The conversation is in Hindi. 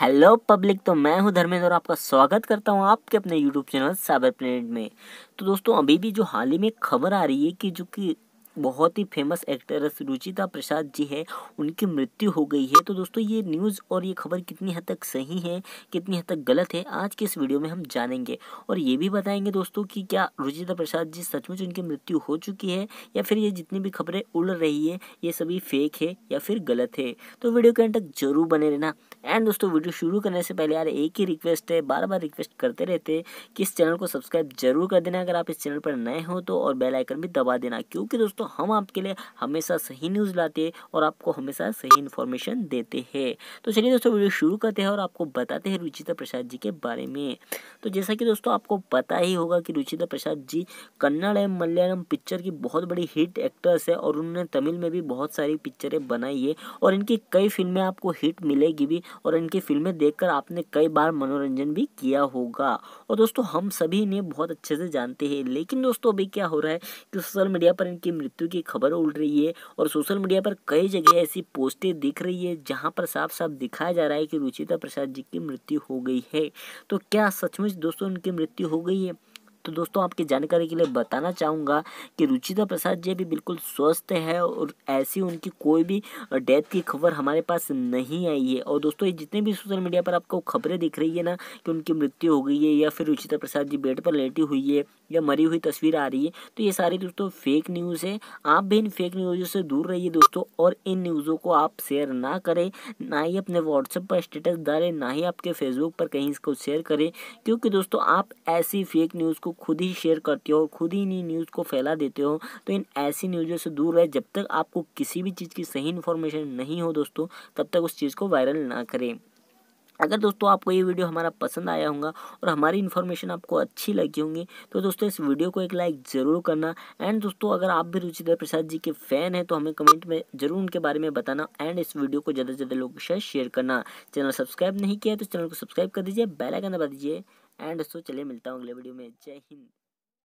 हेलो पब्लिक तो मैं हूं धर्मेंद्र और आपका स्वागत करता हूं आपके अपने यूट्यूब चैनल साइबर प्लेनेट में तो दोस्तों अभी भी जो हाल ही में खबर आ रही है कि जो कि बहुत ही फेमस एक्ट्रेस रुचिता प्रसाद जी है उनकी मृत्यु हो गई है तो दोस्तों ये न्यूज़ और ये खबर कितनी हद तक सही है कितनी हद तक गलत है आज के इस वीडियो में हम जानेंगे और ये भी बताएंगे दोस्तों कि क्या रुचिता प्रसाद जी सचमुच उनकी मृत्यु हो चुकी है या फिर ये जितनी भी खबरें उड़ रही है ये सभी फेक है या फिर गलत है तो वीडियो के एंड तक जरूर बने रहना एंड दोस्तों वीडियो शुरू करने से पहले यार एक ही रिक्वेस्ट है बार बार रिक्वेस्ट करते रहते कि इस चैनल को सब्सक्राइब जरूर कर देना अगर आप इस चैनल पर नए हो तो और बेलाइकन भी दबा देना क्योंकि दोस्तों दोस्तों हम आपके लिए हमेशा सही न्यूज़ लाते हैं और आपको हमेशा सही इन्फॉर्मेशन देते हैं तो चलिए दोस्तों वीडियो शुरू करते हैं और आपको बताते हैं रुचिता प्रसाद जी के बारे में तो जैसा कि दोस्तों आपको पता ही होगा कि रुचिता प्रसाद जी कन्नड़ एवं मलयालम पिक्चर की बहुत बड़ी हिट एक्टर्स है और उन्होंने तमिल में भी बहुत सारी पिक्चरें बनाई है और इनकी कई फिल्में आपको हिट मिलेगी भी और इनकी फिल्में देखकर आपने कई बार मनोरंजन भी किया होगा और दोस्तों हम सभी इन्हें बहुत अच्छे से जानते हैं लेकिन दोस्तों अभी क्या हो रहा है कि सोशल मीडिया पर इनकी मृत्यु मृत्यु की खबर उड़ रही है और सोशल मीडिया पर कई जगह ऐसी पोस्टें दिख रही है जहाँ पर साफ साफ दिखाया जा रहा है कि रुचिता प्रसाद जी की मृत्यु हो गई है तो क्या सचमुच दोस्तों उनकी मृत्यु हो गई है तो दोस्तों आपकी जानकारी के लिए बताना चाहूँगा कि रुचिता प्रसाद जी भी बिल्कुल स्वस्थ है और ऐसी उनकी कोई भी डेथ की खबर हमारे पास नहीं आई है और दोस्तों ये जितने भी सोशल मीडिया पर आपको खबरें दिख रही है ना कि उनकी मृत्यु हो गई है या फिर रुचिता प्रसाद जी बेड पर लेटी हुई है या मरी हुई तस्वीर आ रही है तो ये सारी दोस्तों फेक न्यूज़ है आप भी इन फेक न्यूज़ों से दूर रहिए दोस्तों और इन न्यूज़ों को आप शेयर ना करें ना ही अपने व्हाट्सएप पर स्टेटस डालें ना ही आपके फेसबुक पर कहीं इसको शेयर करें क्योंकि दोस्तों आप ऐसी फेक न्यूज़ को खुद ही शेयर करते हो खुद ही इन न्यूज़ को फैला देते हो तो इन ऐसी न्यूज़ों से दूर रहे जब तक आपको किसी भी चीज़ की सही इन्फॉर्मेशन नहीं हो दोस्तों तब तक उस चीज़ को वायरल ना करें अगर दोस्तों आपको ये वीडियो हमारा पसंद आया होगा और हमारी इन्फॉर्मेशन आपको अच्छी लगी होंगी तो दोस्तों इस वीडियो को एक लाइक ज़रूर करना एंड दोस्तों अगर आप भी रुचिधर प्रसाद जी के फ़ैन हैं तो हमें कमेंट में ज़रूर उनके बारे में बताना एंड इस वीडियो को ज़्यादा से ज़्यादा लोगों के साथ शेयर करना चैनल सब्सक्राइब नहीं किया तो चैनल को सब्सक्राइब कर दीजिए बैलाइकन दबा दीजिए एंड दोस्तों चलिए मिलता हूँ अगले वीडियो में जय हिंद